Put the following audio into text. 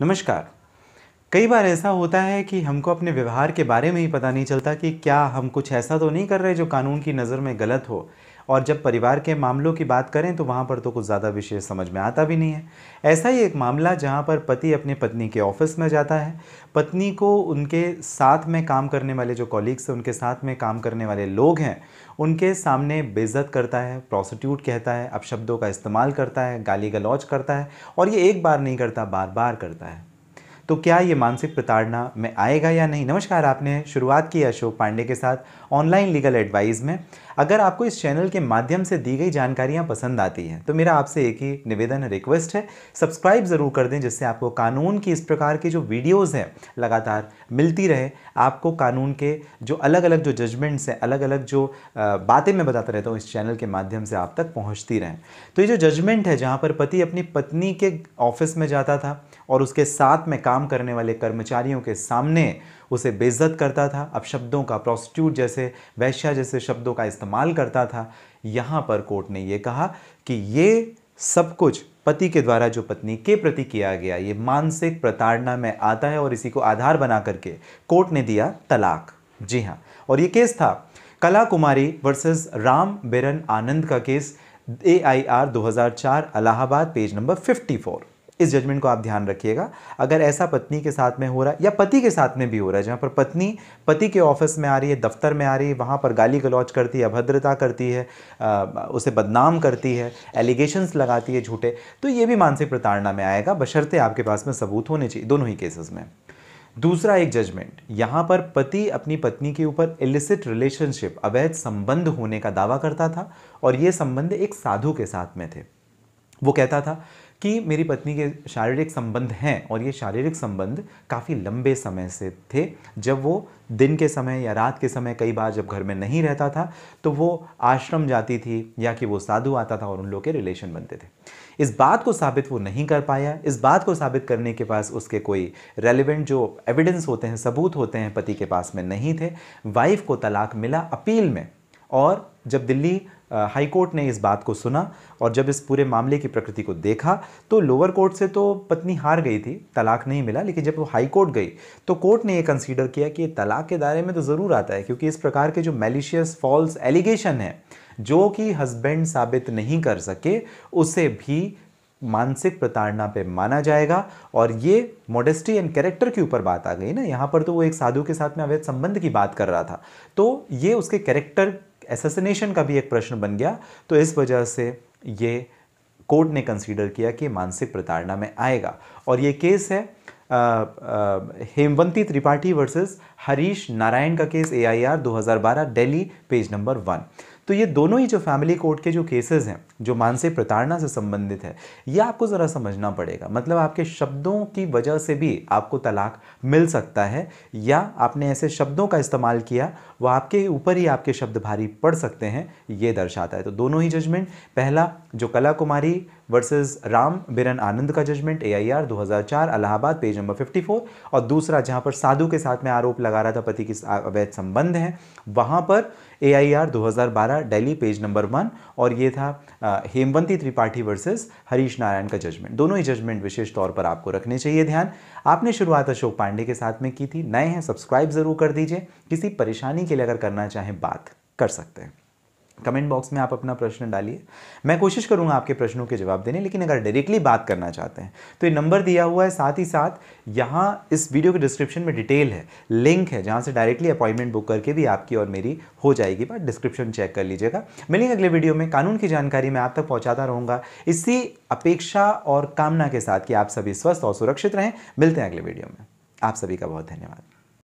नमस्कार कई बार ऐसा होता है कि हमको अपने व्यवहार के बारे में ही पता नहीं चलता कि क्या हम कुछ ऐसा तो नहीं कर रहे जो कानून की नज़र में गलत हो और जब परिवार के मामलों की बात करें तो वहाँ पर तो कुछ ज़्यादा विशेष समझ में आता भी नहीं है ऐसा ही एक मामला जहाँ पर पति अपने पत्नी के ऑफिस में जाता है पत्नी को उनके साथ में काम करने वाले जो कॉलीग्स हैं उनके साथ में काम करने वाले लोग हैं उनके सामने बेजत करता है प्रोसिट्यूट कहता है अपशब्दों का इस्तेमाल करता है गाली गलौज करता है और ये एक बार नहीं करता बार बार करता है तो क्या ये मानसिक प्रताड़ना में आएगा या नहीं नमस्कार आपने शुरुआत की अशोक पांडे के साथ ऑनलाइन लीगल एडवाइस में अगर आपको इस चैनल के माध्यम से दी गई जानकारियाँ पसंद आती हैं तो मेरा आपसे एक ही निवेदन रिक्वेस्ट है सब्सक्राइब ज़रूर कर दें जिससे आपको कानून की इस प्रकार की जो वीडियोज़ हैं लगातार मिलती रहे आपको कानून के जो अलग अलग जो जजमेंट्स हैं अलग अलग जो बातें मैं बताता रहता हूँ इस चैनल के माध्यम से आप तक पहुँचती रहें तो ये जो जजमेंट है जहाँ पर पति अपनी पत्नी के ऑफिस में जाता था और उसके साथ में काम करने वाले कर्मचारियों के सामने उसे बेइज्जत करता था अब शब्दों का प्रोस्टिट्यूट जैसे वैश्या जैसे शब्दों का इस्तेमाल करता था यहाँ पर कोर्ट ने ये कहा कि ये सब कुछ पति के द्वारा जो पत्नी के प्रति किया गया ये मानसिक प्रताड़ना में आता है और इसी को आधार बना करके कोर्ट ने दिया तलाक जी हाँ और ये केस था कला कुमारी वर्सेस राम बिरन आनंद का केस ए आई आर दो इलाहाबाद पेज नंबर 54 इस जजमेंट को आप ध्यान रखिएगा अगर ऐसा पत्नी के साथ में हो रहा है या पति के साथ में भी हो रहा है जहाँ पर पत्नी पति के ऑफिस में आ रही है दफ्तर में आ रही है वहाँ पर गाली गलौज करती है अभद्रता करती है आ, उसे बदनाम करती है एलिगेशंस लगाती है झूठे तो ये भी मानसिक प्रताड़ना में आएगा बशर्ते आपके पास में सबूत होने चाहिए दोनों ही केसेस में दूसरा एक जजमेंट यहाँ पर पति अपनी पत्नी के ऊपर इलिसिट रिलेशनशिप अवैध संबंध होने का दावा करता था और ये संबंध एक साधु के साथ में थे वो कहता था कि मेरी पत्नी के शारीरिक संबंध हैं और ये शारीरिक संबंध काफ़ी लंबे समय से थे जब वो दिन के समय या रात के समय कई बार जब घर में नहीं रहता था तो वो आश्रम जाती थी या कि वो साधु आता था और उन लोग के रिलेशन बनते थे इस बात को साबित वो नहीं कर पाया इस बात को साबित करने के पास उसके कोई रेलिवेंट जो एविडेंस होते हैं सबूत होते हैं पति के पास में नहीं थे वाइफ को तलाक मिला अपील में और जब दिल्ली हाई कोर्ट ने इस बात को सुना और जब इस पूरे मामले की प्रकृति को देखा तो लोअर कोर्ट से तो पत्नी हार गई थी तलाक नहीं मिला लेकिन जब वो हाई कोर्ट गई तो कोर्ट ने ये कंसीडर किया कि ये तलाक के दायरे में तो ज़रूर आता है क्योंकि इस प्रकार के जो मेलिशियस फॉल्स एलिगेशन है जो कि हस्बैंड साबित नहीं कर सके उसे भी मानसिक प्रताड़ना पे माना जाएगा और ये मोडेस्टी एंड कैरेक्टर के ऊपर बात आ गई ना यहाँ पर तो वो एक साधु के साथ में अवैध संबंध की बात कर रहा था तो ये उसके कैरेक्टर एसेसिनेशन का भी एक प्रश्न बन गया तो इस वजह से ये कोर्ट ने कंसीडर किया कि मानसिक प्रताड़ना में आएगा और ये केस है हेमवंती त्रिपाठी वर्सेस हरीश नारायण का case AIR 2012 Delhi page number one तो ये दोनों ही जो फैमिली कोर्ट के जो केसेस हैं जो मानसिक प्रताड़ना से संबंधित है ये आपको ज़रा समझना पड़ेगा मतलब आपके शब्दों की वजह से भी आपको तलाक मिल सकता है या आपने ऐसे शब्दों का इस्तेमाल किया वह आपके ऊपर ही आपके शब्द भारी पड़ सकते हैं ये दर्शाता है तो दोनों ही जजमेंट पहला जो कला कुमारी वर्सेस राम बिरन आनंद का judgment A 2004 Allahabad page number 54 और दूसरा जहां पर साधु के साथ में आरोप लगा रहा था पति के अवैध संबंध हैं वहां पर A 2012 Delhi page number one और ये था हेमवंती त्रिपाठी वर्सेस हरीश नारायण का जजमेंट दोनों ही जजमेंट विशेष तौर पर आपको रखने चाहिए ध्यान आपने शुरुआत अशोक पांडे के साथ में की थी नए हैं सब्सक्राइब ज़रूर कर दीजिए किसी परेशानी के लिए अगर करना चाहें बात कर सकते हैं कमेंट बॉक्स में आप अपना प्रश्न डालिए मैं कोशिश करूंगा आपके प्रश्नों के जवाब देने लेकिन अगर डायरेक्टली बात करना चाहते हैं तो ये नंबर दिया हुआ है साथ ही साथ यहाँ इस वीडियो के डिस्क्रिप्शन में डिटेल है लिंक है जहाँ से डायरेक्टली अपॉइंटमेंट बुक करके भी आपकी और मेरी हो जाएगी बट डिस्क्रिप्शन चेक कर लीजिएगा मिलेंगे अगले वीडियो में कानून की जानकारी मैं आप तक पहुँचाता रहूँगा इसी अपेक्षा और कामना के साथ कि आप सभी स्वस्थ और सुरक्षित रहें मिलते हैं अगले वीडियो में आप सभी का बहुत धन्यवाद